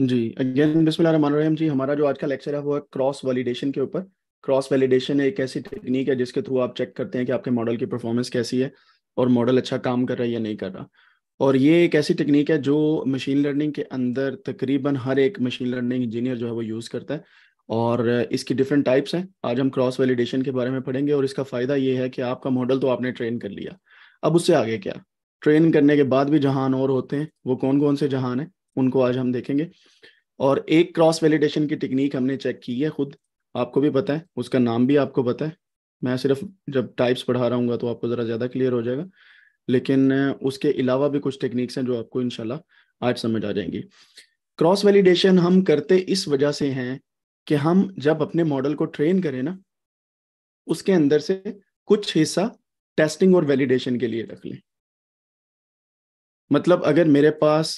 जी again बिस्मिल्लाह जी हमारा जो आज का लेक्चर है वो है क्रॉस वैलिडेशन के ऊपर क्रॉस वैलिडेशन एक ऐसी टेक्निक है जिसके थ्रू आप चेक करते हैं कि आपके मॉडल की परफॉर्मेंस कैसी है और मॉडल अच्छा काम कर रहा है या नहीं कर रहा और ये एक ऐसी टेक्निक है जो मशीन लर्निंग के अंदर तकरीबन हर एक मशीन लर्निंग इंजीनियर जो है वो यूज़ करता है और इसकी डिफरेंट टाइप्स हैं आज हम क्रॉस वैलिडेशन के बारे में पढ़ेंगे और इसका फ़ायदा ये है कि आपका मॉडल तो आपने ट्रेन कर लिया अब उससे आगे क्या ट्रेन करने के बाद भी जहान और होते हैं वो कौन कौन से जहान हैं उनको आज हम देखेंगे और एक क्रॉस वैलिडेशन की टेक्निक हमने चेक की है खुद आपको भी पता है उसका नाम भी आपको पता है मैं सिर्फ जब टाइप्स पढ़ा रहा हूँ तो आपको ज़रा ज़्यादा क्लियर हो जाएगा लेकिन उसके अलावा भी कुछ टेक्निक्स हैं जो आपको इनशाला आज समझ आ जाएंगी क्रॉस वैलिडेशन हम करते इस वजह से हैं कि हम जब अपने मॉडल को ट्रेन करें ना उसके अंदर से कुछ हिस्सा टेस्टिंग और वैलिडेशन के लिए रख लें मतलब अगर मेरे पास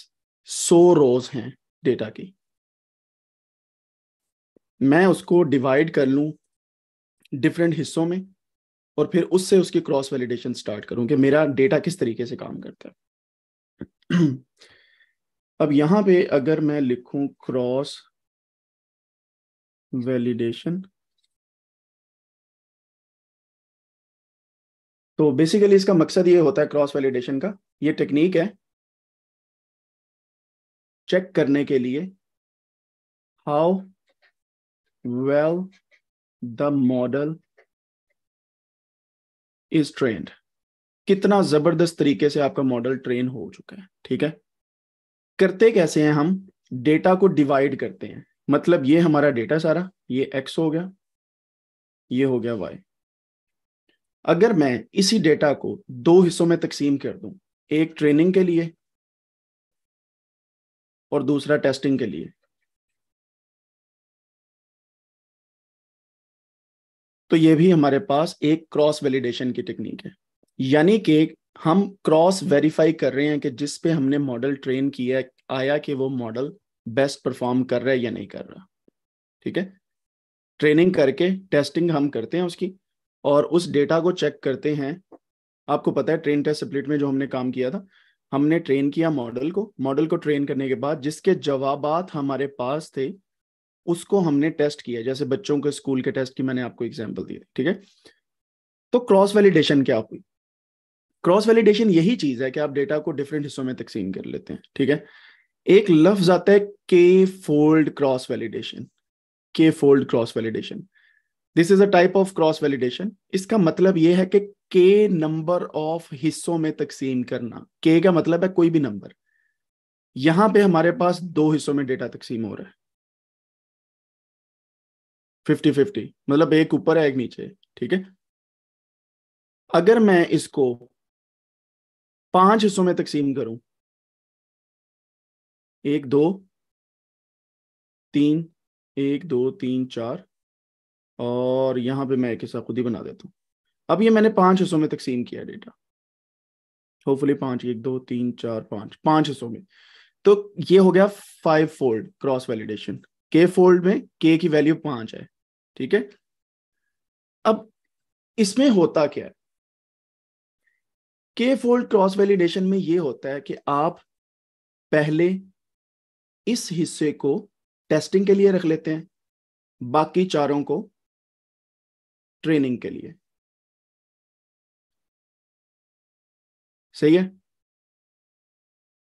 सौ रोज हैं डेटा की मैं उसको डिवाइड कर लूं डिफरेंट हिस्सों में और फिर उससे उसकी क्रॉस वैलिडेशन स्टार्ट करूं कि मेरा डेटा किस तरीके से काम करता है अब यहां पे अगर मैं लिखूं क्रॉस वैलिडेशन तो बेसिकली इसका मकसद ये होता है क्रॉस वैलिडेशन का ये टेक्निक है चेक करने के लिए how well the model is trained कितना जबरदस्त तरीके से आपका मॉडल ट्रेन हो चुका है ठीक है करते कैसे हैं हम डेटा को डिवाइड करते हैं मतलब ये हमारा डेटा सारा ये एक्स हो गया ये हो गया वाई अगर मैं इसी डेटा को दो हिस्सों में तकसीम कर दूं एक ट्रेनिंग के लिए और दूसरा टेस्टिंग के लिए तो ये भी हमारे पास एक क्रॉस वैलिडेशन की टेक्निक है यानी कि हम क्रॉस वेरीफाई कर रहे हैं कि जिस पे हमने मॉडल ट्रेन किया आया कि वो मॉडल बेस्ट परफॉर्म कर रहा है या नहीं कर रहा ठीक है ट्रेनिंग करके टेस्टिंग हम करते हैं उसकी और उस डेटा को चेक करते हैं आपको पता है ट्रेन टेस्ट स्प्लिट में जो हमने काम किया था हमने ट्रेन किया मॉडल को मॉडल को ट्रेन करने के बाद जिसके जवाब हमारे पास थे उसको हमने टेस्ट किया जैसे बच्चों के स्कूल के टेस्ट की मैंने आपको एग्जाम्पल दिए ठीक है तो क्रॉस वैलिडेशन क्या हुई क्रॉस वैलिडेशन यही चीज है कि आप डेटा को डिफरेंट हिस्सों में तकसीम कर लेते हैं ठीक है एक लफ्ज आता है K fold cross validation K fold cross validation this is a type of cross validation इसका मतलब यह है कि के नंबर ऑफ हिस्सों में तकसीम करना के का मतलब है कोई भी नंबर यहां पे हमारे पास दो हिस्सों में डेटा तकसीम हो रहा है फिफ्टी फिफ्टी मतलब एक ऊपर है एक नीचे ठीक है अगर मैं इसको पांच हिस्सों में तकसीम करूं एक दो तीन एक दो तीन चार और यहां पे मैं एक हिस्सा खुद ही बना देता हूँ अब ये मैंने पांच हिस्सों में तकसीम किया डेटा होपफुली पांच एक दो तीन चार पांच पांच हिस्सों में तो ये हो गया five fold cross validation K fold में के की वैल्यू पांच है ठीक है अब इसमें होता क्या है के फोल्ड क्रॉस वैलिडेशन में ये होता है कि आप पहले इस हिस्से को टेस्टिंग के लिए रख लेते हैं बाकी चारों को ट्रेनिंग के लिए सही है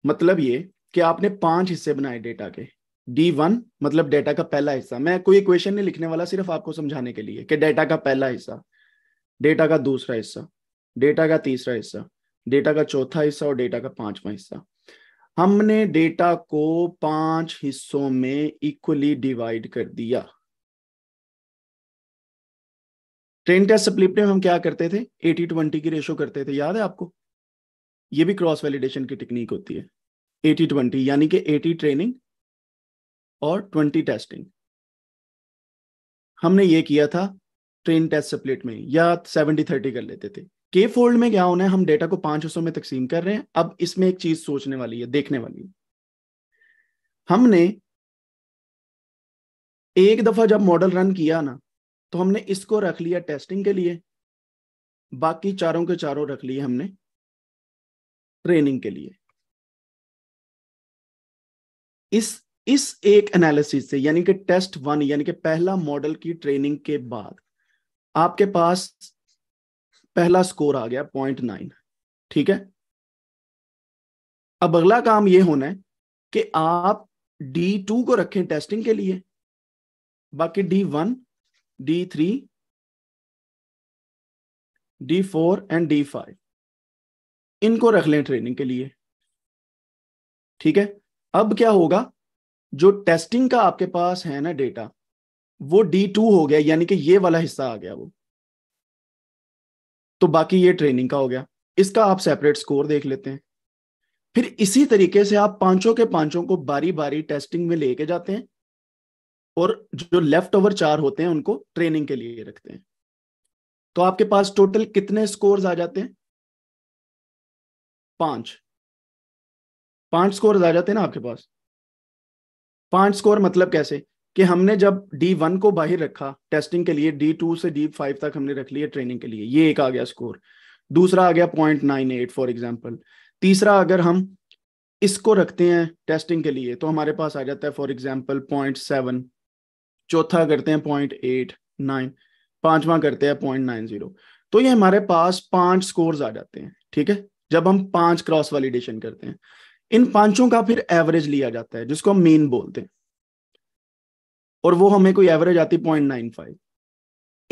मतलब ये कि आपने पांच हिस्से बनाए डेटा के डी वन मतलब डेटा का पहला हिस्सा मैं कोई इक्वेशन नहीं लिखने वाला सिर्फ आपको समझाने के लिए कि डेटा का पहला हिस्सा डेटा का दूसरा हिस्सा डेटा का तीसरा हिस्सा डेटा का चौथा हिस्सा और डेटा का पांचवा हिस्सा हमने डेटा को पांच हिस्सों में इक्वली डिवाइड कर दिया ट्रेन टेस्ट स्प्लिप में हम क्या करते थे एटी ट्वेंटी की रेशो करते थे याद है आपको ये भी क्रॉस वैलिडेशन की टेक्निक होती है एटी ट्वेंटी यानी कि एटी ट्रेनिंग और ट्वेंटी टेस्टिंग हमने ये किया था ट्रेन टेस्ट स्प्लिट में या सेवेंटी थर्टी कर लेते थे के फोल्ड में क्या होना है हम डेटा को पांच हिस्सों में तकसीम कर रहे हैं अब इसमें एक चीज सोचने वाली है देखने वाली है हमने एक दफा जब मॉडल रन किया ना तो हमने इसको रख लिया टेस्टिंग के लिए बाकी चारों के चारों रख लिए हमने ट्रेनिंग के लिए इस इस एक एनालिसिस से यानी कि टेस्ट वन यानी कि पहला मॉडल की ट्रेनिंग के बाद आपके पास पहला स्कोर आ गया पॉइंट नाइन ठीक है अब अगला काम यह होना है कि आप डी टू को रखें टेस्टिंग के लिए बाकी D one D3, D4 and D5 इनको रख लें ट्रेनिंग के लिए ठीक है अब क्या होगा जो टेस्टिंग का आपके पास है ना डेटा वो D2 हो गया यानी कि ये वाला हिस्सा आ गया वो तो बाकी ये ट्रेनिंग का हो गया इसका आप सेपरेट स्कोर देख लेते हैं फिर इसी तरीके से आप पांचों के पांचों को बारी बारी टेस्टिंग में लेके जाते हैं और जो लेफ्ट ओवर चार होते हैं उनको ट्रेनिंग के लिए रखते हैं तो आपके पास टोटल कितने स्कोर्स आ जाते हैं पांच पांच स्कोर आ जाते हैं ना आपके पास पांच स्कोर मतलब कैसे कि हमने जब डी वन को बाहर रखा टेस्टिंग के लिए डी टू से डी फाइव तक हमने रख लिया ट्रेनिंग के लिए ये एक आ गया स्कोर दूसरा आ गया point nine eight for example तीसरा अगर हम इसको रखते हैं टेस्टिंग के लिए तो हमारे पास आ जाता है फॉर एग्जाम्पल पॉइंट सेवन चौथा करते हैं पॉइंट एट नाइन पांचवा करते हैं पॉइंट नाइन जीरो तो ये हमारे पास पांच स्कोर आ जाते हैं ठीक है जब हम पांच क्रॉस वैलिडेशन करते हैं इन पांचों का फिर एवरेज लिया जाता है जिसको हम मेन बोलते हैं और वो हमें कोई एवरेज आती पॉइंट नाइन फाइव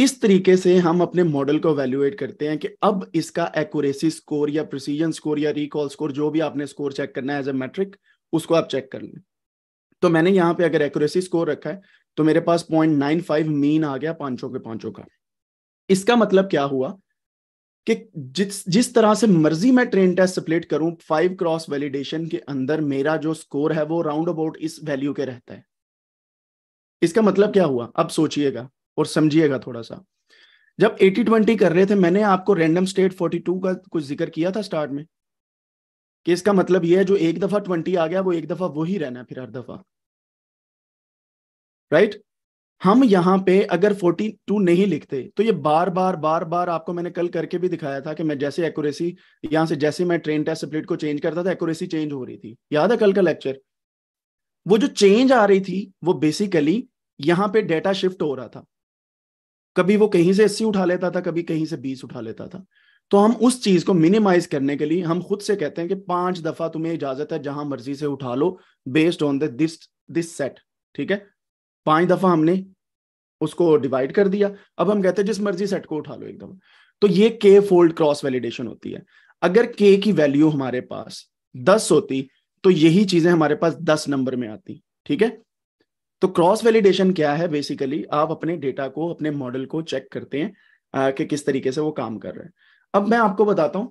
इस तरीके से हम अपने मॉडल को वैल्यूएट करते हैं कि अब इसका एक्यूरेसी स्कोर या प्रिसीजन स्कोर या रिकॉल स्कोर जो भी आपने स्कोर चेक करना है एज ए मैट्रिक उसको आप चेक कर लें तो मैंने यहाँ पे अगर एक्यूरेसी स्कोर रखा है तो मेरे पास पॉइंट नाइन फाइव मीन आ गया पांचों के पांचों का इसका मतलब क्या हुआ कि जिस जिस तरह से मर्जी मैं ट्रेन टेस्ट सप्लेट करूं फाइव क्रॉस वैलिडेशन के अंदर मेरा जो स्कोर है वो राउंड अबाउट इस वैल्यू के रहता है इसका मतलब क्या हुआ अब सोचिएगा और समझिएगा थोड़ा सा जब एटी ट्वेंटी कर रहे थे मैंने आपको रैंडम स्टेट फोर्टी टू का कुछ जिक्र किया था स्टार्ट में कि इसका मतलब यह है जो एक दफा ट्वेंटी आ गया वो एक दफा वो ही रहना है फिर हर दफा राइट right? हम यहाँ पे अगर फोर्टी टू नहीं लिखते तो ये बार बार बार बार आपको मैंने कल करके भी दिखाया था कि मैं जैसे एक्यूरेसी यहां से जैसे मैं ट्रेन टेस्ट स्प्लिट को चेंज करता था एक्यूरेसी चेंज हो रही थी याद है कल का लेक्चर वो जो चेंज आ रही थी वो बेसिकली यहाँ पे डेटा शिफ्ट हो रहा था कभी वो कहीं से अस्सी उठा लेता था कभी कहीं से बीस उठा लेता था तो हम उस चीज को मिनिमाइज करने के लिए हम खुद से कहते हैं कि पांच दफा तुम्हें इजाजत है जहां मर्जी से उठा लो based on this this set ठीक है पांच दफा हमने उसको डिवाइड कर दिया अब हम कहते हैं जिस मर्जी सेट को उठा लो एकदम तो ये के फोल्ड क्रॉस वैलिडेशन होती है अगर के की वैल्यू हमारे पास दस होती तो यही चीजें हमारे पास दस नंबर में आती ठीक है तो क्रॉस वैलिडेशन क्या है बेसिकली आप अपने डेटा को अपने मॉडल को चेक करते हैं आ, कि किस तरीके से वो काम कर रहे हैं अब मैं आपको बताता हूं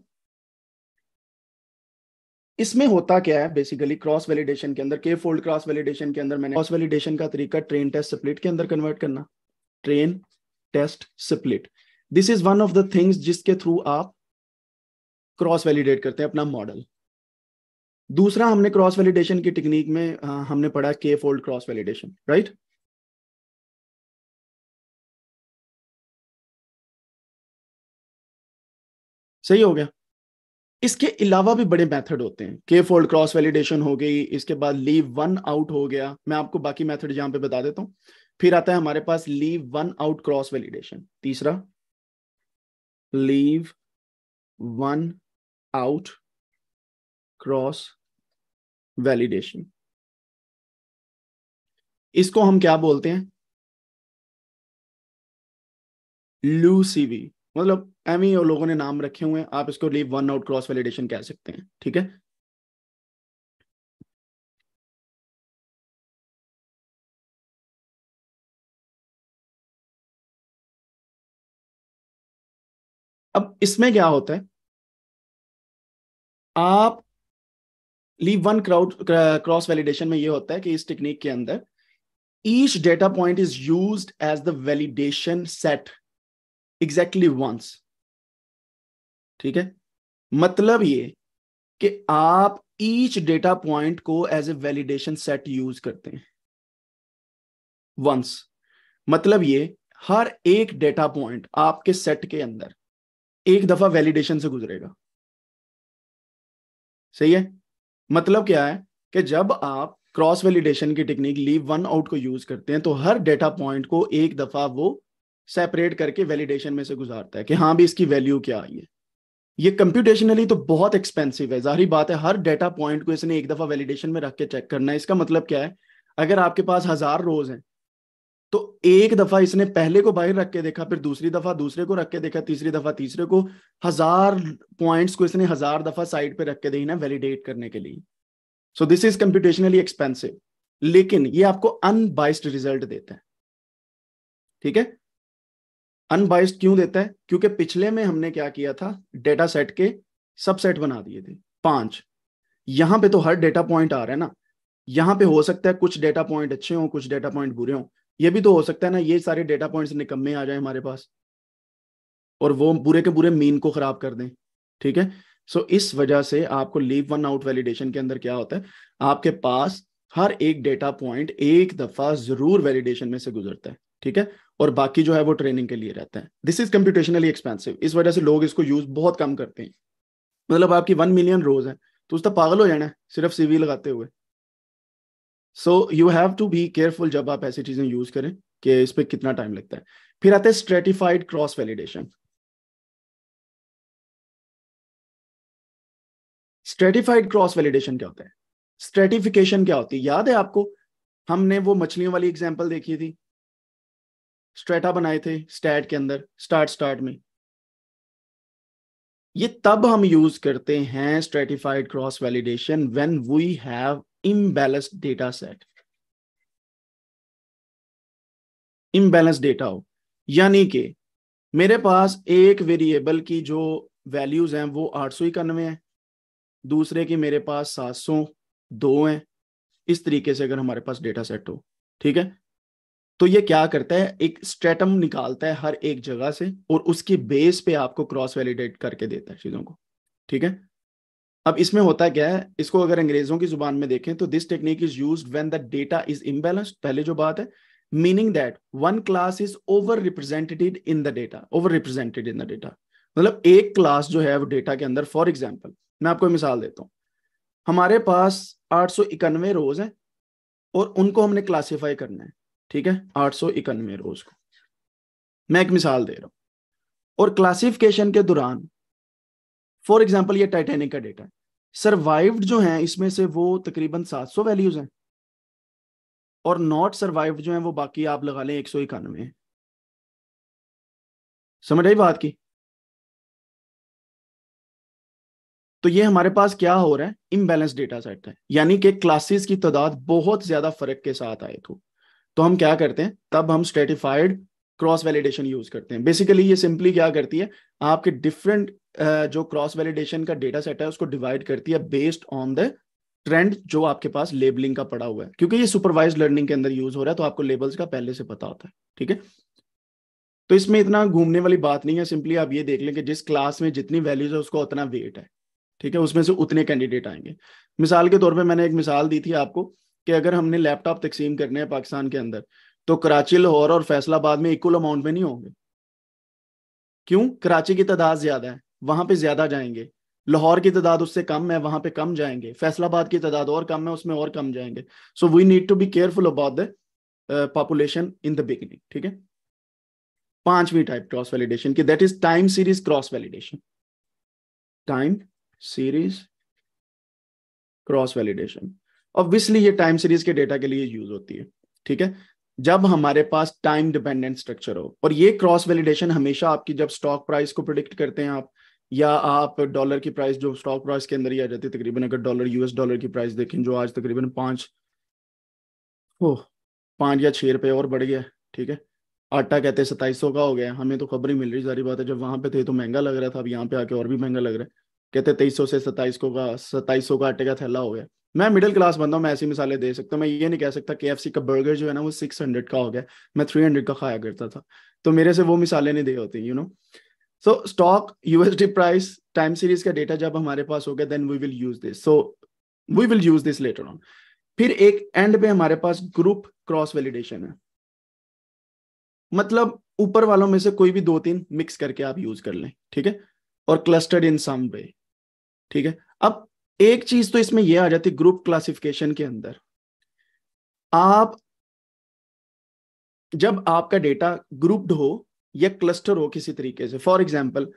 इसमें होता क्या है बेसिकली क्रॉस वैलिडेशन के अंदर के फोल्ड क्रॉस वैलिडेशन के अंदर मैंने क्रॉस वैलिडेशन का तरीका ट्रेन टेस्ट स्प्लिट के अंदर कन्वर्ट करना train test split this is one of the things जिसके थ्रू आप क्रॉस वैलिडेट करते हैं अपना मॉडल दूसरा हमने क्रॉस वैलिडेशन की टेक्निक में आ, हमने पढ़ा के फोल्ड क्रॉस वैलिडेशन राइट सही हो गया इसके अलावा भी बड़े मेथड होते हैं के फोल्ड क्रॉस वैलिडेशन हो गई इसके बाद लीव वन आउट हो गया मैं आपको बाकी मेथड यहां पे बता देता हूं फिर आता है हमारे पास leave one out cross validation तीसरा leave one out cross validation इसको हम क्या बोलते हैं लूसीवी मतलब एम ही e लोगों ने नाम रखे हुए हैं आप इसको leave one out cross validation कह सकते हैं ठीक है अब इसमें क्या होता है आप leave one crowd cross validation में ये होता है कि इस टेक्निक के अंदर each data point is use as the validation set exactly once ठीक है मतलब ये कि आप ईच डेटा पॉइंट को as a validation set use करते हैं वंस मतलब ये हर एक डेटा पॉइंट आपके सेट के अंदर एक दफा वैलिडेशन से गुजरेगा सही है मतलब क्या है कि जब आप क्रॉस वैलिडेशन की टेक्निक लीव वन आउट को यूज करते हैं तो हर डेटा पॉइंट को एक दफा वो सेपरेट करके वैलिडेशन में से गुजारता है कि हाँ भी इसकी वैल्यू क्या आई है ये कंप्यूटेशनली तो बहुत एक्सपेंसिव है जाहिर बात है हर डेटा पॉइंट को इसने एक दफा वैलिडेशन में रख के चेक करना है इसका मतलब क्या है अगर आपके पास हजार रोज हैं तो एक दफा इसने पहले को बाहर रख के देखा फिर दूसरी दफा दूसरे को रख के देखा तीसरी दफा तीसरे को हजार पॉइंट्स को इसने हजार दफा साइड पे रख के देखना वैलिडेट करने के लिए so this is computationally expensive लेकिन ये आपको अनबाइस्ड रिजल्ट देता है ठीक है अनबाइस्ड क्यों देता है क्योंकि पिछले में हमने क्या किया था डेटा सेट के सबसेट बना दिए थे पांच यहां पे तो हर डेटा पॉइंट आ रहा है ना यहाँ पे हो सकता है कुछ डेटा पॉइंट अच्छे हों कुछ डेटा पॉइंट बुरे हों ये भी तो हो सकता है ना ये सारे डेटा पॉइंट्स निकम्मे आ जाए हमारे पास और वो बुरे के बुरे मीन को खराब कर दें ठीक है सो इस वजह से आपको लीव वन आउट वैलिडेशन के अंदर क्या होता है आपके पास हर एक डेटा पॉइंट एक दफा जरूर वैलिडेशन में से गुजरता है ठीक है और बाकी जो है वो ट्रेनिंग के लिए रहता है दिस इज कंप्यूटेशनली एक्सपेंसिव इस वजह से लोग इसको यूज बहुत कम करते हैं मतलब आपकी वन मिलियन रोज है तो उसका पागल हो जाना है सिर्फ सीवी लगाते हुए so you have to be careful जब आप ऐसी चीजें यूज करें कि इस पर कितना टाइम लगता है फिर आते हैं stratified cross validation stratified cross validation क्या होता है स्ट्रेटिफिकेशन क्या होती है याद है आपको हमने वो मछलियों वाली एग्जाम्पल देखी थी स्ट्रेटा बनाए थे स्टैट के अंदर स्टार्ट स्टार्ट में ये तब हम यूज करते हैं stratified cross validation when we have imbalanced data set imbalance data हो यानी कि मेरे पास एक वेरिएबल की जो वैल्यूज हैं वो आठ सौ इक्यानवे है दूसरे की मेरे पास सात सौ दो है इस तरीके से अगर हमारे पास डेटा सेट हो ठीक है तो ये क्या करता है एक स्ट्रेटम निकालता है हर एक जगह से और उसके बेस पे आपको क्रॉस वैलिडेट करके देता है चीजों को ठीक है अब इसमें होता क्या है इसको अगर अंग्रेजों की जुबान में देखें तो this technique is use when the data is imbalance पहले जो बात है meaning that one class is over represented in the data over represented in the data मतलब एक क्लास जो है वो डेटा के अंदर फॉर एग्जाम्पल मैं आपको मिसाल देता हूँ हमारे पास आठ रोज हैं और उनको हमने क्लासीफाई करना है ठीक है आठ सौ इकानवे रोज को मैं एक मिसाल दे रहा हूं और क्लासिफिकेशन के दौरान फॉर एग्जाम्पल ये टाइटेनिक का डेटा है सर्वाइव्ड जो है इसमें से वो तकरीबन 700 वैल्यूज हैं और नॉट सर्वाइव्ड जो है वो बाकी आप लगा लें एक सौ इक्यानवे समझ आई बात की तो ये हमारे पास क्या हो रहा है इम्बेलेंस डेटा सेट है यानी कि क्लासेस की तादाद बहुत ज्यादा फर्क के साथ आए तो तो हम क्या करते हैं तब हम स्ट्रेटिफाइड क्रॉस वैलिडेशन यूज करते हैं बेसिकली ये सिंपली क्या करती है आपके डिफरेंट जो क्रॉस वैलिडेशन का डेटा सेट है उसको डिवाइड करती है बेस्ड ऑन द ट्रेंड जो आपके पास लेबलिंग का पड़ा हुआ है क्योंकि ये सुपरवाइज लर्निंग के अंदर यूज हो रहा है तो आपको लेबल्स का पहले से पता होता है ठीक है तो इसमें इतना घूमने वाली बात नहीं है सिंपली आप ये देख लें कि जिस क्लास में जितनी वैल्यूज है उसको उतना वेट है ठीक है उसमें से उतने कैंडिडेट आएंगे मिसाल के तौर पर मैंने एक मिसाल दी थी आपको कि अगर हमने लैपटॉप तकसीम करने हैं पाकिस्तान के अंदर तो कराची लाहौर और फैसलाबाद में इक्वल अमाउंट में नहीं होंगे क्यों कराची की तादाद ज्यादा है वहां पे ज्यादा जाएंगे लाहौर की तादाद उससे कम है वहां पे कम जाएंगे फैसलाबाद की तादाद और कम है उसमें और कम जाएंगे so we need to be careful about the population in the beginning ठीक है पांचवी टाइप क्रॉस वैलिडेशन की that is time series cross validation time series cross validation obviously ये टाइम सीरीज के डेटा के लिए यूज होती है ठीक है जब हमारे पास टाइम डिपेंडेंट स्ट्रक्चर हो और ये क्रॉस वैलिडेशन हमेशा आपकी जब स्टॉक प्राइस को प्रिडिक्ट करते हैं आप या आप डॉलर की प्राइस जो स्टॉक प्राइस के अंदर ही आ जाती है तकरीबन अगर डॉलर यूएस डॉलर की प्राइस देखें जो आज तकरीबन पांच हो पांच या छह रुपए और बढ़ गया ठीक है आटा कहते हैं सताईस का हो गया हमें तो खबर ही मिल रही सारी बात है जब वहां पे थे तो महंगा लग रहा था अब यहाँ पे आके और भी महंगा लग रहा है कहते तेईस सौ से सताईस का सताईस का आटे का थैला हो गया मैं मिडिल क्लास बंदा हूँ मैं ऐसी मिसालें दे सकता हूँ मैं ये नहीं कह सकता के का बर्गर जो है ना वो सिक्स हंड्रेड का हो गया मैं थ्री हंड्रेड का खाया करता था तो मेरे से वो मिसालें नहीं दे होती you know so stock USD price time series का डेटा जब हमारे पास हो गया then we will use this so we will use this later on फिर एक एंड पे हमारे पास ग्रुप क्रॉस वैलिडेशन है मतलब ऊपर वालों में से कोई भी दो तीन मिक्स करके आप यूज कर लें ठीक है और क्लस्टर्ड इन सम वे ठीक है अब एक चीज तो इसमें यह आ जाती ग्रुप क्लासिफिकेशन के अंदर आप जब आपका डेटा ग्रुप्ड हो या क्लस्टर हो किसी तरीके से फॉर एग्जाम्पल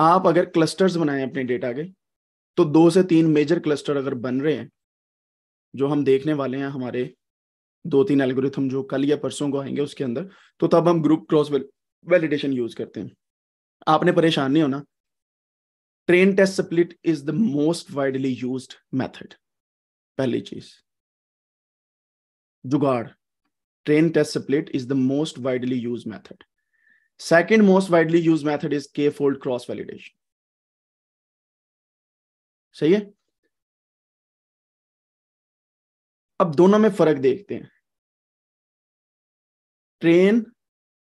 आप अगर क्लस्टर्स बनाए अपने डेटा के तो दो से तीन मेजर क्लस्टर अगर बन रहे हैं जो हम देखने वाले हैं हमारे दो तीन एल्गोरिथम जो कल या परसों को आएंगे उसके अंदर तो तब हम ग्रुप क्रॉस वैलिडेशन यूज करते हैं आपने परेशान नहीं होना train test split is the most widely use method पहली चीज जुगाड़ train test split is the most widely use method second most widely use method is K fold cross validation सही है अब दोनों में फर्क देखते हैं ट्रेन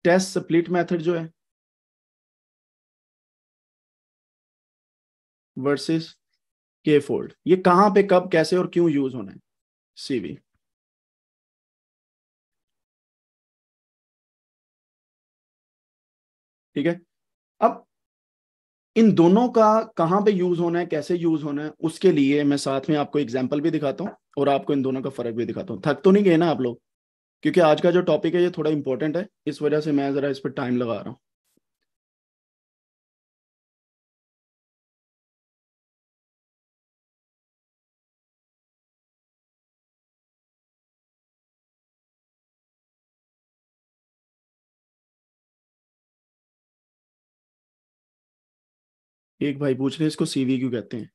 टेस्ट स्प्लिट मैथड जो है वर्सेस के फोल्ड ये कहां पे कब कैसे और क्यों यूज होना है सीवी ठीक है अब इन दोनों का कहां पे यूज होना है कैसे यूज होना है उसके लिए मैं साथ में आपको एग्जाम्पल भी दिखाता हूं और आपको इन दोनों का फर्क भी दिखाता हूं थक तो नहीं गए ना आप लोग क्योंकि आज का जो टॉपिक है ये थोड़ा इंपॉर्टेंट है इस वजह से मैं जरा इस पर टाइम लगा रहा हूं एक भाई पूछ रहे इसको सीवी क्यों कहते हैं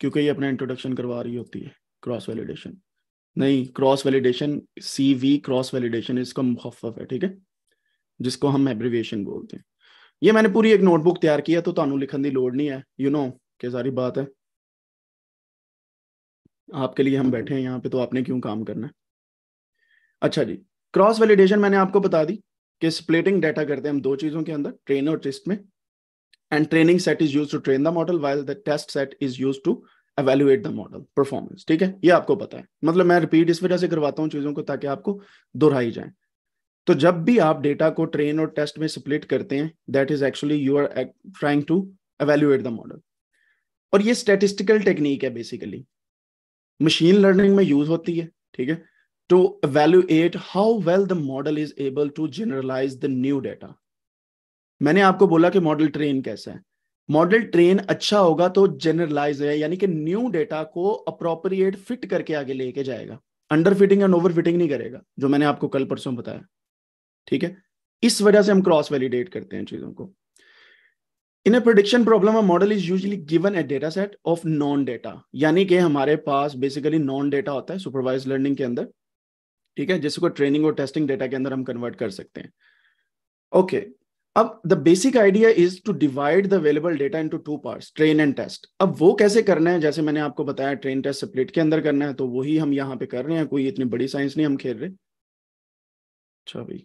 क्योंकि ये अपना इंट्रोडक्शन करवा रही होती है क्रॉस वैलिडेशन नहीं cross validation C V cross validation इसका मुखफ है ठीक है जिसको हम एब्रीविएशन बोलते हैं ये मैंने पूरी एक नोटबुक तैयार किया तो ਤੁਹਾਨੂੰ लिखने की लड़ नहीं है यू नो ਕਿ सारी बात है आपके लिए हम बैठे हैं यहाँ पे तो आपने क्यों काम करना है अच्छा जी क्रॉस वैलिडेशन मैंने आपको बता दी कि स्प्लिटिंग डाटा करते हैं हम दो चीज़ों के अंदर ट्रेन और टेस्ट में and training set is used to train the model while the test set is used to evaluate the model performance ठीक है ये आपको पता है मतलब मैं रिपीट इस वजह से करवाता हूँ चीजों को ताकि आपको दोहराई जाए तो जब भी आप डेटा को ट्रेन और टेस्ट में स्प्लिट करते हैं that is actually you are trying to evaluate the model और ये स्टेटिस्टिकल टेक्निक है बेसिकली मशीन लर्निंग में यूज होती है ठीक है to evaluate how well the model is able to generalize the new data मैंने आपको बोला कि मॉडल ट्रेन कैसा है मॉडल ट्रेन अच्छा होगा तो जनरलाइज है यानी कि न्यू डेटा को अप्रोप्रिएट फिट करके आगे लेके जाएगा under fitting and over fitting नहीं करेगा जो मैंने आपको कल परसों बताया ठीक है इस वजह से हम क्रॉस वैलिडेट करते हैं चीजों को in a prediction problem model is usually given a data set of known data यानी कि हमारे पास बेसिकली नॉन डेटा होता है सुपरवाइज लर्निंग के अंदर ठीक है जिसको ट्रेनिंग और टेस्टिंग डेटा के अंदर हम कन्वर्ट कर सकते हैं ओके okay, अब the basic idea is to divide the available data in two part train and test अब वो कैसे करना है जैसे मैंने आपको बताया ट्रेन टेस्ट स्प्लिट के अंदर करना है तो वही हम यहाँ पे कर रहे हैं कोई इतनी बड़ी साइंस नहीं हम खेल रहे अच्छा भाई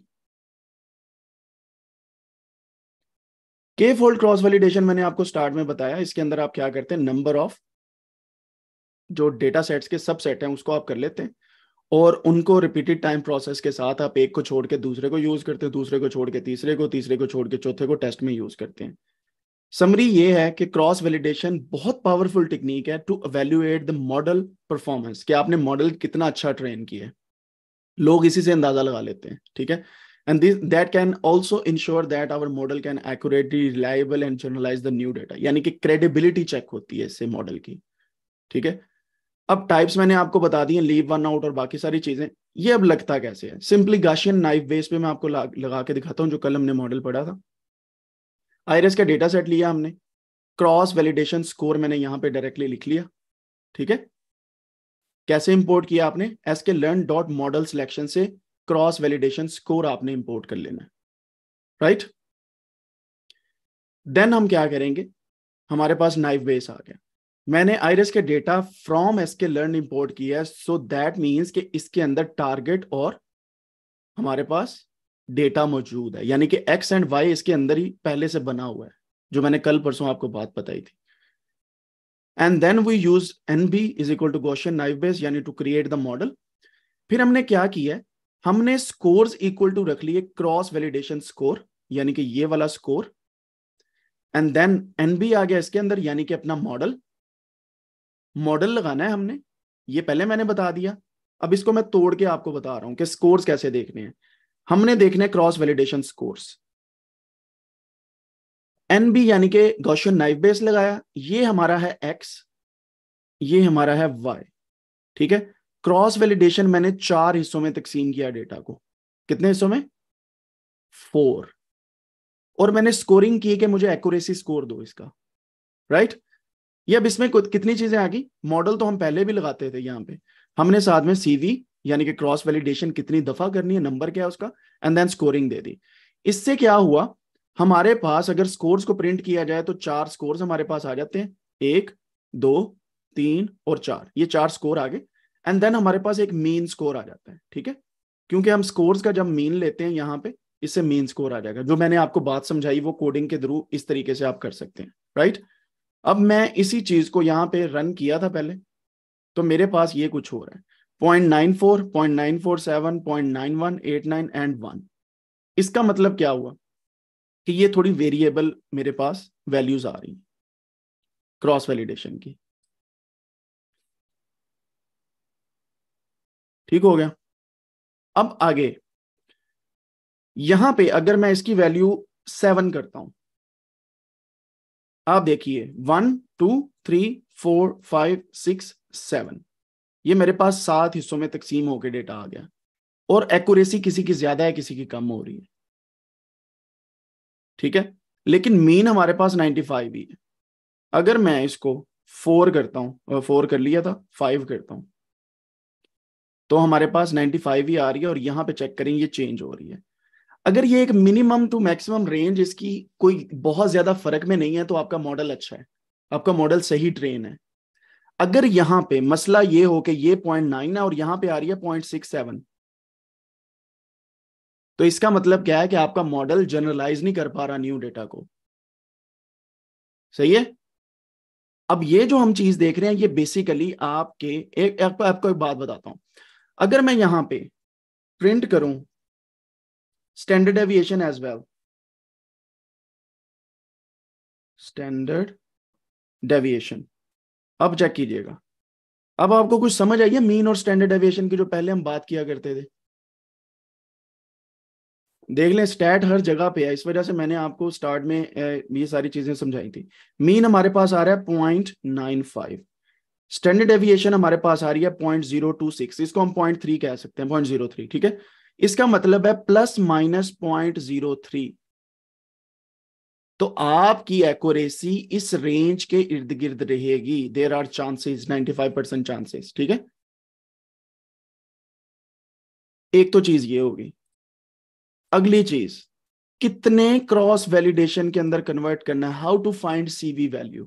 के फोल्ड क्रॉस वैलिडेशन मैंने आपको स्टार्ट में बताया इसके अंदर आप क्या करते हैं नंबर ऑफ जो डेटा सेट्स के सबसेट हैं उसको आप कर लेते हैं और उनको रिपीटेड टाइम प्रोसेस के साथ आप एक को छोड़ के दूसरे को यूज करते हैं दूसरे को छोड़ के तीसरे को तीसरे को छोड़ के चौथे को टेस्ट में यूज करते हैं समरी ये है कि क्रॉस वैलिडेशन बहुत पावरफुल टेक्निक है to evaluate the model performance कि आपने मॉडल कितना अच्छा ट्रेन किया है लोग इसी से अंदाजा लगा लेते हैं ठीक है and this that can also ensure that our model can accurately reliable and generalize the new data यानी कि क्रेडिबिलिटी चेक होती है इससे मॉडल की ठीक है अब टाइप्स मैंने आपको बता दिए लीव वन आउट और बाकी सारी चीजें ये अब लगता कैसे है सिंपली गाशियन नाइफ बेस पे मैं आपको लगा के दिखाता हूँ जो कल हमने मॉडल पढ़ा था आईरेस का डेटा सेट लिया हमने क्रॉस वैलिडेशन स्कोर मैंने यहाँ पे डायरेक्टली लिख लिया ठीक है कैसे इंपोर्ट किया आपने S K learn dot model selection से क्रॉस वैलिडेशन स्कोर आपने इंपोर्ट कर लेना है राइट right? देन हम क्या करेंगे हमारे पास नाइफ बेस आ गया मैंने आयरस के data from S K learn import किया है सो दैट मीन्स कि इसके अंदर टारगेट और हमारे पास डेटा मौजूद है यानी कि एक्स एंड वाई इसके अंदर ही पहले से बना हुआ है जो मैंने कल परसों आपको बात बताई थी and then we use N B is equal to Gaussian naive Bayes यानी टू क्रिएट द मॉडल फिर हमने क्या किया हमने स्कोर्स इक्वल टू रख लिए क्रॉस वैलिडेशन स्कोर यानी कि ये वाला score and then N B आ गया इसके अंदर यानी कि अपना मॉडल मॉडल लगाना है हमने ये पहले मैंने बता दिया अब इसको मैं तोड़ के आपको बता रहा हूं कि स्कोर्स कैसे देखने हैं हमने देखने cross validation scores N B यानी कि गौशन नाइफ बेस लगाया ये हमारा है एक्स ये हमारा है वाई ठीक है क्रॉस वैलिडेशन मैंने चार हिस्सों में तकसीम किया डेटा को कितने हिस्सों में फोर और मैंने स्कोरिंग की कि मुझे एक्यूरेसी स्कोर दो इसका राइट ये अब इसमें कितनी चीजें आ गई मॉडल तो हम पहले भी लगाते थे यहाँ पे हमने साथ में सीवी यानी कि क्रॉस वैलिडेशन कितनी दफा करनी है नंबर क्या है उसका एंड देन स्कोरिंग दे दी इससे क्या हुआ हमारे पास अगर स्कोर्स को प्रिंट किया जाए तो चार स्कोर्स हमारे पास आ जाते हैं एक दो तीन और चार ये चार स्कोर आ गए एंड देन हमारे पास एक मेन स्कोर आ जाता है ठीक है क्योंकि हम स्कोर्स का जब मेन लेते हैं यहाँ पे इससे मेन स्कोर आ जाएगा जो मैंने आपको बात समझाई वो कोडिंग के थ्रू इस तरीके से आप कर सकते हैं राइट right? अब मैं इसी चीज को यहां पे रन किया था पहले तो मेरे पास ये कुछ हो रहा है point nine four point nine four seven point nine one eight nine and one इसका मतलब क्या हुआ कि ये थोड़ी वेरिएबल मेरे पास वैल्यूज आ रही क्रॉस वैलिडेशन की ठीक हो गया अब आगे यहां पे अगर मैं इसकी वैल्यू सेवन करता हूं आप देखिए one two three four five six seven ये मेरे पास सात हिस्सों में तकसीम होकर डेटा आ गया और एक्यूरेसी किसी की ज्यादा है किसी की कम हो रही है ठीक है लेकिन मीन हमारे पास फाइव ही है अगर मैं इसको फोर करता हूं फोर कर लिया था फाइव करता हूं तो हमारे पास फाइव ही आ रही है और यहां पे चेक करें ये चेंज हो रही है अगर ये एक मिनिमम टू मैक्सिमम रेंज इसकी कोई बहुत ज्यादा फर्क में नहीं है तो आपका मॉडल अच्छा है आपका मॉडल सही ट्रेन है अगर यहां पे मसला ये हो कि ये पॉइंट नाइन है और यहां पे आ रही है पॉइंट सिक्स सेवन तो इसका मतलब क्या है कि आपका मॉडल जनरलाइज नहीं कर पा रहा न्यू डेटा को सही है अब ये जो हम चीज देख रहे हैं ये बेसिकली आपके एक, एक आपको एक बात बताता हूं अगर मैं यहां पे प्रिंट करूं standard deviation as well. Standard deviation. अब चेक कीजिएगा अब आपको कुछ समझ आई है मीन और स्टैंडर्ड एविएशन की जो पहले हम बात किया करते थे देख लें स्टैट हर जगह पे है इस वजह से मैंने आपको स्टार्ट में ये सारी चीजें समझाई थी मीन हमारे पास आ रहा है point nine five standard deviation हमारे पास आ रही है पॉइंट जीरो टू सिक्स इसको हम पॉइंट थ्री कह सकते हैं पॉइंट जीरो थ्री ठीक है इसका मतलब है plus minus point zero three तो आपकी एक्यूरेसी इस रेंज के इर्द गिर्द रहेगी there are chances five percent chances ठीक है एक तो चीज ये होगी अगली चीज कितने क्रॉस वैलिडेशन के अंदर कन्वर्ट करना है how to find CV value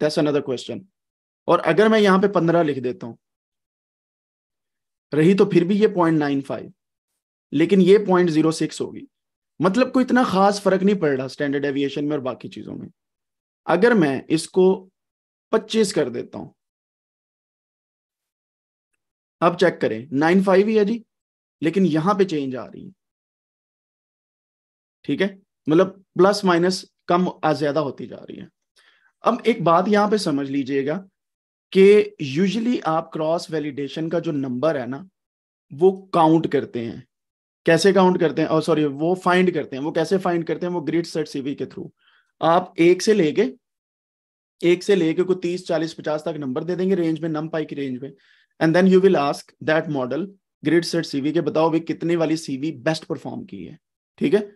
that's another question और अगर मैं यहां पे पंद्रह लिख देता हूं रही तो फिर भी ये पॉइंट नाइन फाइव लेकिन ये पॉइंट जीरो सिक्स होगी मतलब कोई इतना खास फर्क नहीं पड़ रहा स्टैंडर्ड एविएशन में और बाकी चीजों में अगर मैं इसको पच्चीस कर देता हूं अब चेक करें नाइन फाइव ही है जी लेकिन यहां पे चेंज आ रही है ठीक है मतलब प्लस माइनस कम ज्यादा होती जा रही है अब एक बात यहां पे समझ लीजिएगा कि यूजली आप क्रॉस वैलिडेशन का जो नंबर है ना वो काउंट करते हैं कैसे काउंट करते हैं और oh, सॉरी वो फाइंड करते हैं वो कैसे फाइंड करते हैं वो ग्रिड सेट सीवी के थ्रू आप एक से लेके एक से लेके को तीस चालीस पचास तक नंबर दे देंगे रेंज में नम पाई की रेंज में and then you will ask that model grid सेट सीवी के बताओ भी कितने वाली सीवी बेस्ट परफॉर्म की है ठीक है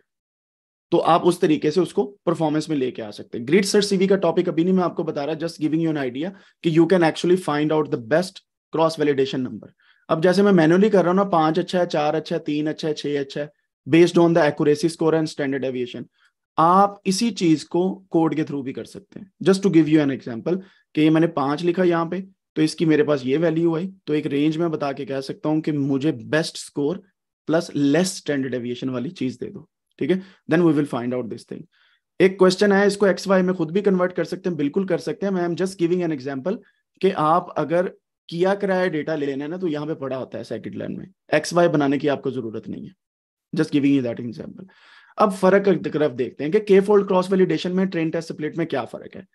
तो आप उस तरीके से उसको परफॉर्मेंस में लेके आ सकते हैं ग्रेट सर सीवी का टॉपिक अभी नहीं मैं आपको बता रहा just giving you an idea कि you can actually find out the best cross validation number अब जैसे मैं मैनुअली कर रहा हूँ ना पांच अच्छा है चार अच्छा है तीन अच्छा है छह अच्छा है based on the accuracy score and standard deviation आप इसी चीज को कोड के थ्रू भी कर सकते हैं just to give you an example कि ये मैंने पांच लिखा यहाँ पे तो इसकी मेरे पास ये वैल्यू आई तो एक रेंज में बता के कह सकता हूँ कि मुझे best score plus less standard deviation वाली चीज दे दो ठीक है then we will find out this thing एक क्वेश्चन है इसको एक्स वाई में खुद भी कन्वर्ट कर सकते हैं बिल्कुल कर सकते हैं मैं am just giving an example कि आप अगर किया कराया डेटा ले लेना ना तो यहाँ पे पड़ा होता है सेकेंड लाइन में एक्स वाई बनाने की आपको जरूरत नहीं है just giving you that example अब फर्क तरफ देखते हैं कि के फोल्ड क्रॉस वैलिडेशन में ट्रेन टेस्ट प्लेट में क्या फर्क है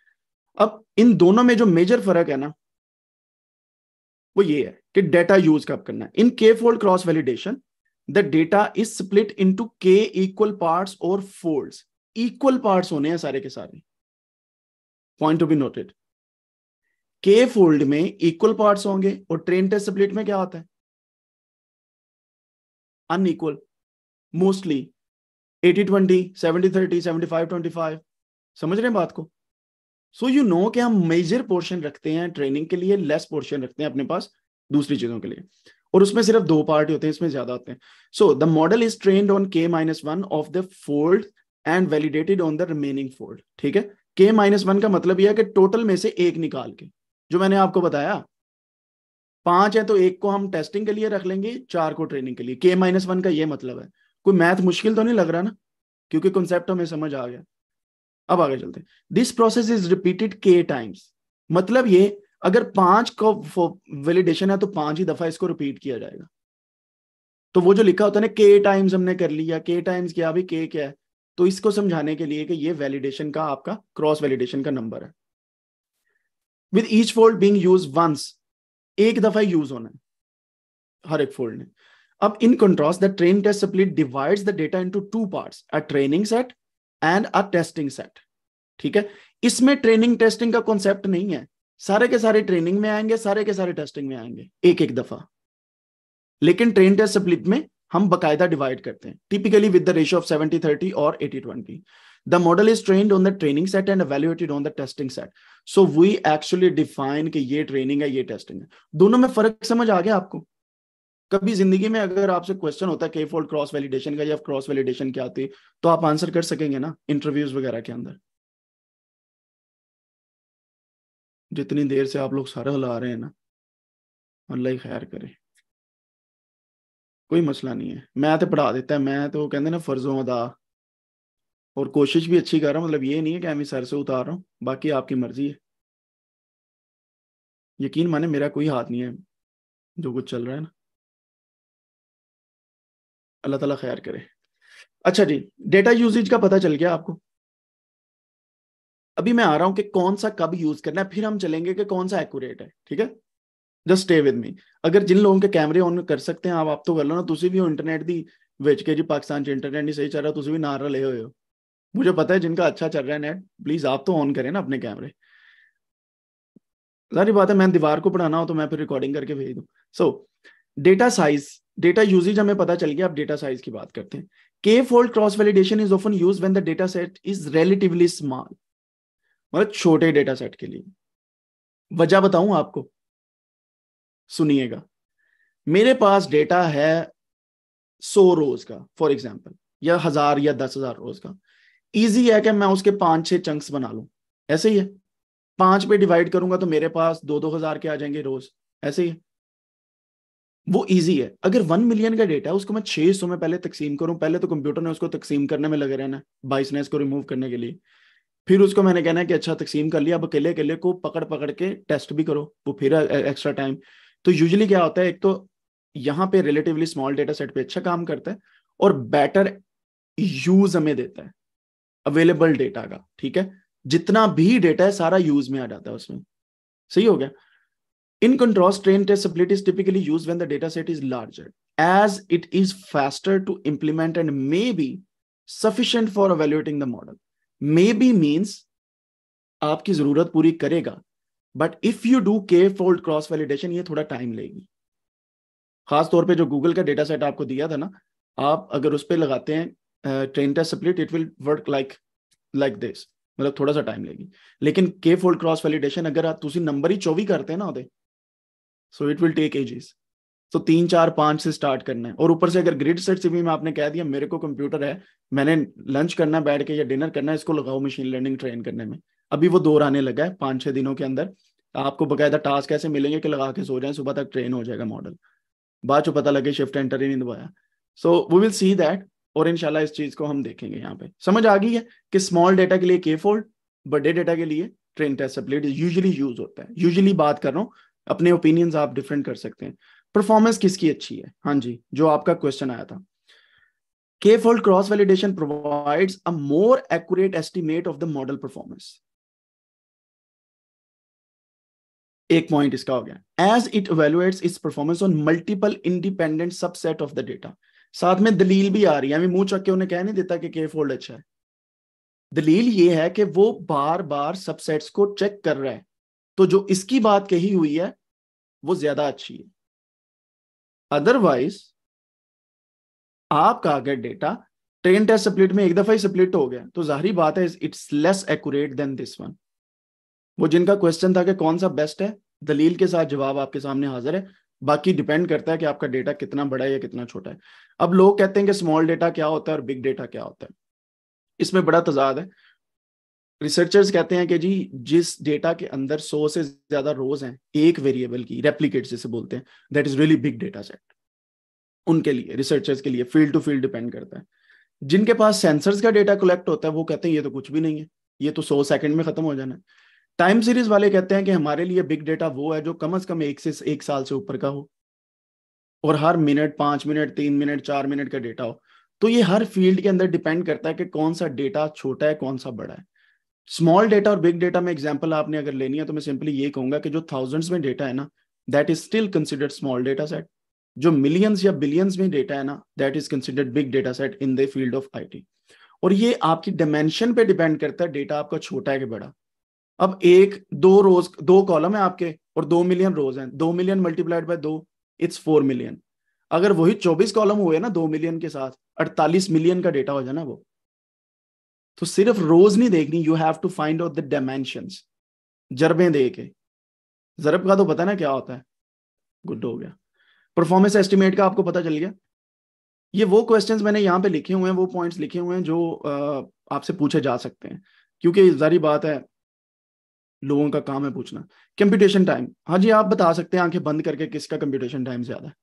अब इन दोनों में जो मेजर फर्क है ना वो ये है कि डेटा यूज कब करना है in K fold cross validation the data is split to K equal part और फोल्ड्स इक्वल पार्ट होने हैं सारे के सारे point to be noted K fold में इक्वल पार्ट होंगे और ट्रेन टेस्ट स्प्लिट में क्या होता है unequal mostly eighty twenty seventy thirty seventy five twenty five समझ रहे हैं बात को सो यू नो कि हम मेजर पोर्शन रखते हैं ट्रेनिंग के लिए लेस पोर्शन रखते हैं अपने पास दूसरी चीजों के लिए और उसमें सिर्फ दो पार्ट होते हैं इसमें ज्यादा आते हैं so the model is train on K minus one of the fold and validated on the remaining fold ठीक है के माइनस वन का मतलब यह है कि टोटल में से एक निकाल के जो मैंने आपको बताया पांच है तो एक को हम टेस्टिंग के लिए रख लेंगे चार को ट्रेनिंग के लिए के माइनस वन का यह मतलब है कोई मैथ मुश्किल तो नहीं लग रहा ना क्योंकि कॉन्सेप्ट हमें समझ आ गया अब आगे चलते this process is repeated K times मतलब ये अगर पांच का वैलिडेशन है तो पांच ही दफा इसको रिपीट किया जाएगा तो वो जो लिखा होता है ना के टाइम्स हमने कर लिया के टाइम्स क्या अभी के क्या है तो इसको समझाने के लिए कि ये वैलिडेशन का आपका क्रॉस वैलिडेशन का नंबर है with each fold being use once एक दफा यूज होना है हर एक फोल्ड ने अब in contrast the train test split divides the data into two parts a training set and a testing set ठीक है इसमें ट्रेनिंग टेस्टिंग का कॉन्सेप्ट नहीं है सारे के सारे ट्रेनिंग में आएंगे सारे के सारे टेस्टिंग में आएंगे एक एक दफा लेकिन ट्रेन टेस्ट स्प्लिट में हम बकायदा डिवाइड करते हैं typically with the ratio of seventy thirty और eighty twenty the model is train on the training set and evaluated on the testing set so we actually define कि ये training है ये टेस्टिंग है दोनों में फर्क समझ आ गया आपको कभी जिंदगी में अगर आपसे क्वेश्चन होता है के फोल्ड क्रॉस वैलिडेशन का या क्रॉस वैलिडेशन क्या आती है तो आप आंसर कर सकेंगे ना इंटरव्यूज वगैरह के अंदर जितनी देर से आप लोग सर हिला रहे हैं ना अल्लाह ही खैर करे कोई मसला नहीं है मैं तो पढ़ा देता है मैं तो कहते ना फर्जों अदा और कोशिश भी अच्छी कर रहा हूँ मतलब ये नहीं है कि मैं सर से उतार रहा हूँ बाकी आपकी मर्जी है यकीन माने मेरा कोई हाथ नहीं है जो कुछ चल रहा है ना अल्लाह ताला खैर करे अच्छा जी डेटा यूजेज का पता चल गया आपको अभी मैं आ रहा हूं कि कौन सा कब यूज करना है फिर हम चलेंगे कि कौन सा एक्यूरेट है ठीक है जस्ट स्टे विद मी अगर जिन लोगों के कैमरे ऑन कर सकते हैं आप आप तो कर लो ना तुम भी इंटरनेट दी वेच के जी पाकिस्तान ਪਾਕਿਸਤਾਨ 'ਚ ਇੰਟਰਨੈਟ ਨਹੀਂ ਸਹੀ ਚੱਲ ਰਿਹਾ ਤੁਸੀਂ ਵੀ ਨਾਰਾ हो मुझे पता है जिनका अच्छा चल रहा है नेट प्लीज आप तो ऑन करें ना अपने कैमरे सारी बात है मैं दीवार को पढ़ाना हो तो मैं फिर रिकॉर्डिंग करके भेज दू so data size data usage हमें पता चल गया आप डेटा साइज की बात करते हैं K fold cross validation is often use when the data set is relatively small मतलब छोटे डेटा सेट के लिए वजह बताऊं आपको सुनिएगा मेरे पास डेटा है सौ रोज का फॉर एग्जाम्पल या हजार या दस हजार रोज का इजी है कि मैं उसके पांच छह चंक्स बना लू ऐसे ही है पांच पे डिवाइड करूंगा तो मेरे पास दो दो हजार के आ जाएंगे रोज ऐसे ही है वो इजी है अगर वन मिलियन का डेटा है उसको मैं छह सौ में पहले तकसीम करूं पहले तो कंप्यूटर ने उसको तकसीम करने में लगे रहना बाइसनेस को रिमूव करने के लिए फिर उसको मैंने कहना है कि अच्छा तकसीम कर लिया अब अकेले अकेले को पकड़ पकड़ के टेस्ट भी करो वो फिर एक्स्ट्रा टाइम तो यूजली क्या होता है एक तो यहाँ पे रिलेटिवली स्मॉल डेटा सेट पे अच्छा काम करता है और बेटर यूज हमें देता है अवेलेबल डेटा का ठीक है जितना भी डेटा है सारा यूज में आ जाता है उसमें सही हो गया in contrast train testability typically use when the data set is larger as it is faster to implement and may be sufficient for evaluating the model may be means आपकी जरूरत पूरी करेगा but if you do K fold cross validation ये थोड़ा time लेगी खासतौर पे जो गूगल का डेटा सेट आपको दिया था ना आप अगर उस पर लगाते हैं train test split it will work like like this मतलब थोड़ा सा टाइम लेगी लेकिन के फोल्ड क्रॉस वैलिडेशन अगर तुम नंबर ही चौबी करते हैं ना उदे so it will take ages तो तीन चार पांच से स्टार्ट करना है और ऊपर से अगर ग्रिड सेट से भी मैं आपने कह दिया मेरे को कंप्यूटर है मैंने लंच करना है बैठ के या डिनर करना है इसको लगाओ मशीन लर्निंग ट्रेन करने में अभी वो दौर आने लगा है पांच छह दिनों के अंदर आपको बकायदा टास्क ऐसे मिलेंगे कि लगा के सो जाए सुबह तक ट्रेन हो जाएगा मॉडल बाद पता लगे शिफ्ट एंटर ही नहीं दबाया so we will see that और इनशाला इस चीज को हम देखेंगे यहाँ पे समझ आ गई है कि स्मॉल डेटा के लिए के फोल्ड बड़े डेटा के लिए train test split usually use होता है यूजली बात कर रहा हूँ अपने ओपिनियंस आप डिफरेंट कर सकते हैं परफॉर्मेंस किसकी अच्छी है हाँ जी जो आपका क्वेश्चन आया था K fold cross validation provides a more accurate estimate of the model performance एक पॉइंट इसका हो गया as it evaluates its performance on multiple independent subset of the data साथ में दलील भी आ रही है मुंह चक के उन्हें कह नहीं देता कि के फोल्ड अच्छा है दलील ये है कि वो बार बार सबसेट्स को चेक कर रहा है तो जो इसकी बात कही हुई है वो ज्यादा अच्छी है अदरवाइज आपका अगर डेटा ट्रेन टेस्ट स्प्लिट में एक दफा ही स्प्लिट हो गया तो जाहरी बात है it's less accurate than this one वो जिनका क्वेश्चन था कि कौन सा बेस्ट है दलील के साथ जवाब आपके सामने हाजिर है बाकी डिपेंड करता है कि आपका डेटा कितना बड़ा है या कितना छोटा है अब लोग कहते हैं कि स्मॉल डेटा क्या होता है और बिग डेटा क्या होता है इसमें बड़ा तजाद है रिसर्चर्स कहते हैं कि जी जिस डेटा के अंदर सौ से ज्यादा रोज हैं एक वेरिएबल की रेप्लीकेट जिसे बोलते हैं that is really big data set उनके लिए रिसर्चर्स के लिए फील्ड टू फील्ड डिपेंड करता है जिनके पास सेंसर्स का डेटा कलेक्ट होता है वो कहते हैं ये तो कुछ भी नहीं है ये तो सौ सेकंड में खत्म हो जाना है टाइम सीरीज वाले कहते हैं कि हमारे लिए बिग डेटा वो है जो कम अज कम एक से एक साल से ऊपर का हो और हर मिनट पांच मिनट तीन मिनट चार मिनट का डेटा हो तो ये हर फील्ड के अंदर डिपेंड करता है कि कौन सा डेटा छोटा है कौन सा बड़ा है स्मॉल डेटा और बिग डेटा में एग्जाम्पल आपने अगर लेनी है तो मैं सिंपली ये कहूंगा कि जो थाउजेंड्स में डेटा है ना that is still considered small data set जो मिलियंस या बिलियंस में डेटा है ना that is considered big data set in the field of IT और ये आपकी डायमेंशन पे डिपेंड करता है डेटा आपका छोटा है कि बड़ा अब एक दो रोज दो कॉलम है आपके और दो मिलियन रोज हैं दो मिलियन मल्टीप्लाइड बाय दो इट्स फोर मिलियन अगर वही चौबीस कॉलम हुए ना दो मिलियन के साथ अड़तालीस मिलियन का डेटा हो जाए ना वो तो सिर्फ रोज नहीं देखनी you have to find out the dimension जरबे दे के जरब का तो पता ना क्या होता है गुड हो गया परफॉर्मेंस एस्टिमेट का आपको पता चल गया ये वो क्वेश्चन मैंने यहाँ पे लिखे हुए हैं वो पॉइंट्स लिखे हुए हैं जो आपसे पूछे जा सकते हैं क्योंकि जारी बात है लोगों का काम है पूछना कंप्यूटेशन टाइम हाँ जी आप बता सकते हैं आंखें बंद करके किसका कंप्यूटेशन टाइम ज्यादा है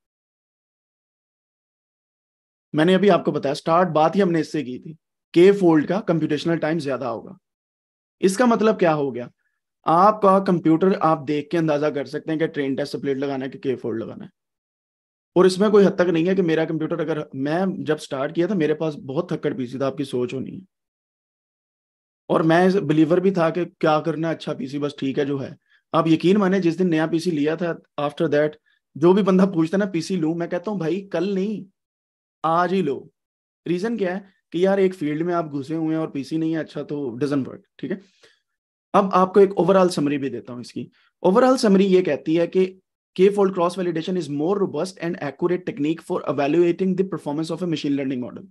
मैंने अभी आपको बताया स्टार्ट बात ही हमने इससे की थी के फोल्ड का कंप्यूटेशनल टाइम ज्यादा होगा इसका मतलब क्या हो गया आपका कंप्यूटर आप देख के अंदाजा कर सकते हैं कि ट्रेन टेस्ट प्लेट लगाना है कि के फोल्ड लगाना है और इसमें कोई हद तक नहीं है कि मेरा कंप्यूटर अगर मैं जब स्टार्ट किया था मेरे पास बहुत थक्कड़ पीसी था आपकी सोच होनी है और मैं बिलीवर भी था कि क्या करना अच्छा पीसी बस ठीक है जो है आप यकीन माने जिस दिन नया पीसी लिया था आफ्टर दैट जो भी बंदा पूछता ना पीसी लू मैं कहता हूँ भाई कल नहीं आज ही लो रीजन क्या है कि यार एक फील्ड में आप घुसे हुए हैं और पीसी नहीं है अच्छा तो डजन वर्क ठीक है अब आपको एक ओवरऑल समरी भी देता हूं इसकी ओवरऑल समरी ये कहती है कि K fold cross validation is more robust and accurate technique for evaluating the performance of a machine learning model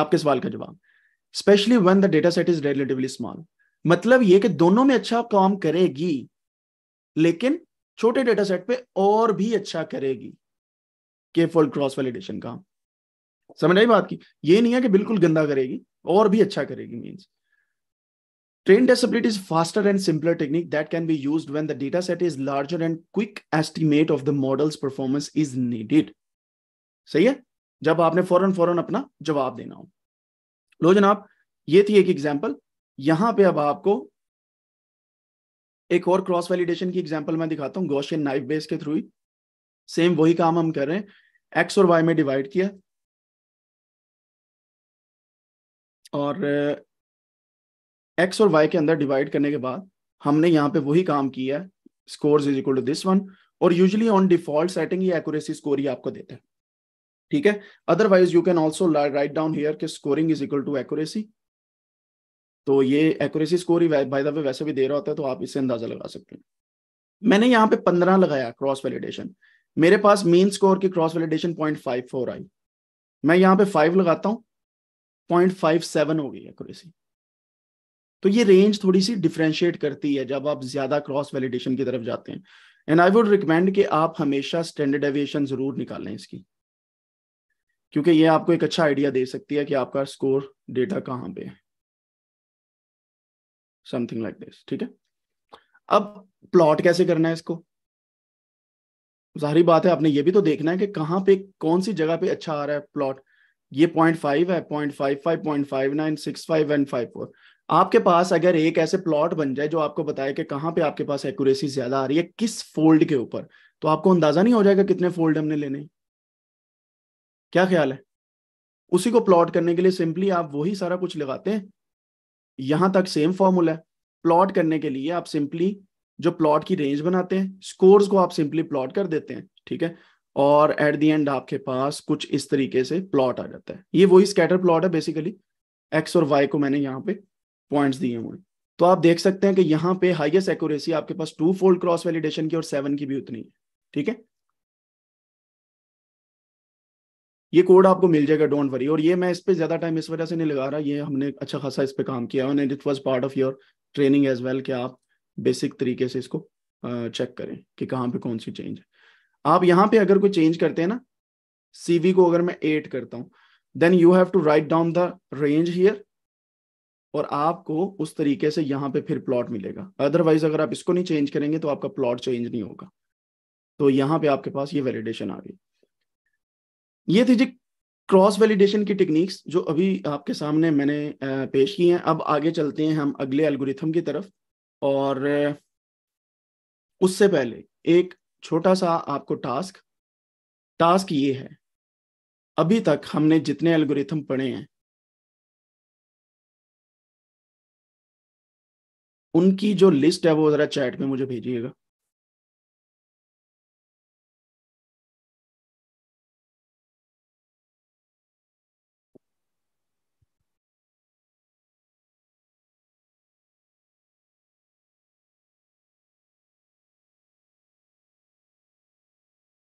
आपके सवाल का जवाब specially when the data set is relatively small मतलब ये कि दोनों में अच्छा काम करेगी लेकिन छोटे डेटा सेट पे और भी अच्छा करेगी के फोल्ड क्रॉस वैलिडेशन काम समझ आई बात की ये नहीं है कि बिल्कुल गंदा करेगी और भी अच्छा करेगी मीन्स ट्रेन डेसिबिलिटी is faster and simpler technique that can be used when the data set is larger and quick estimate of the model's performance is needed. सही है जब आपने फौरन फौरन अपना जवाब देना हो लो जनाब ये थी एक एग्जाम्पल यहां पे अब आपको एक और क्रॉस वैलिडेशन की एग्जाम्पल मैं दिखाता हूँ गोशियन नाइफ बेस के थ्रू ही सेम वही काम हम कर रहे हैं एक्स और वाई में डिवाइड किया और एक्स और वाई के अंदर डिवाइड करने के बाद हमने यहाँ पे वही काम किया है score is equal to this one और यूजली ऑन डिफॉल्ट सेटिंग ये एक्यूरेसी स्कोर ही आपको देता है ठीक है otherwise you can also write down here के scoring is equal to accuracy तो ये एक्यूरेसी स्कोर ही बाय द वे वैसे भी दे रहा होता है तो आप इससे अंदाजा लगा सकते हैं मैंने यहाँ पे पंद्रह लगाया क्रॉस वैलिडेशन मेरे पास मेन स्कोर की cross validation point five four आई मैं यहाँ पे फाइव लगाता हूँ पॉइंट फाइव सेवन हो गई एक्यूरेसी तो ये रेंज थोड़ी सी डिफ्रेंशिएट करती है जब आप ज्यादा क्रॉस वैलिडेशन की तरफ जाते हैं एंड आई वुड रिकमेंड कि आप हमेशा स्टैंडर्ड एविएशन जरूर निकालें इसकी क्योंकि ये आपको एक अच्छा आइडिया दे सकती है कि आपका स्कोर डेटा कहाँ पे है समथिंग लाइक दिस ठीक है अब प्लॉट कैसे करना है इसको जाहरी बात है आपने ये भी तो देखना है कि कहाँ पे कौन सी जगह पे अच्छा आ रहा है प्लॉट ये पॉइंट फाइव है point five five point five nine six five and five four आपके पास अगर एक ऐसे प्लॉट बन जाए जो आपको बताए कि कहाँ पे आपके पास एक्यूरेसी ज्यादा आ रही है किस फोल्ड के ऊपर तो आपको अंदाजा नहीं हो जाएगा कितने फोल्ड हमने लेने क्या ख्याल है उसी को प्लॉट करने के लिए सिंपली आप वही सारा कुछ लगाते हैं यहां तक सेम फॉर्मूला है प्लॉट करने के लिए आप सिंपली जो प्लॉट की रेंज बनाते हैं स्कोर्स को आप सिंपली प्लॉट कर देते हैं ठीक है और एट दी एंड आपके पास कुछ इस तरीके से प्लॉट आ जाता है ये वही स्कैटर प्लॉट है बेसिकली एक्स और वाई को मैंने यहाँ पे पॉइंट्स दिए हुए तो आप देख सकते हैं कि यहाँ पे हाइएस्ट एक्यूरेसी आपके पास टू फोल्ड क्रॉस वैलिडेशन की और सेवन की भी उतनी है ठीक है ये कोड आपको मिल जाएगा डोंट वरी और ये मैं इस पर ज्यादा टाइम इस वजह से नहीं लगा रहा ये हमने अच्छा खासा इस पर काम किया and it was part of your training as well कि आप बेसिक तरीके से इसको चेक करें कि कहाँ पे कौन सी चेंज है आप यहां पे अगर कोई चेंज करते हैं ना सीवी को अगर मैं एट करता हूं then you have to write down the range here और आपको उस तरीके से यहां पे फिर प्लॉट मिलेगा अदरवाइज अगर आप इसको नहीं चेंज करेंगे तो आपका प्लॉट चेंज नहीं होगा तो यहां पे आपके पास ये वैलिडेशन आ गई ये थी जी क्रॉस वैलिडेशन की टेक्निक्स जो अभी आपके सामने मैंने पेश की हैं अब आगे चलते हैं हम अगले एल्गोरिथम की तरफ और उससे पहले एक छोटा सा आपको टास्क टास्क ये है अभी तक हमने जितने एल्गोरिथम पढ़े हैं उनकी जो लिस्ट है वो जरा चैट में मुझे भेजिएगा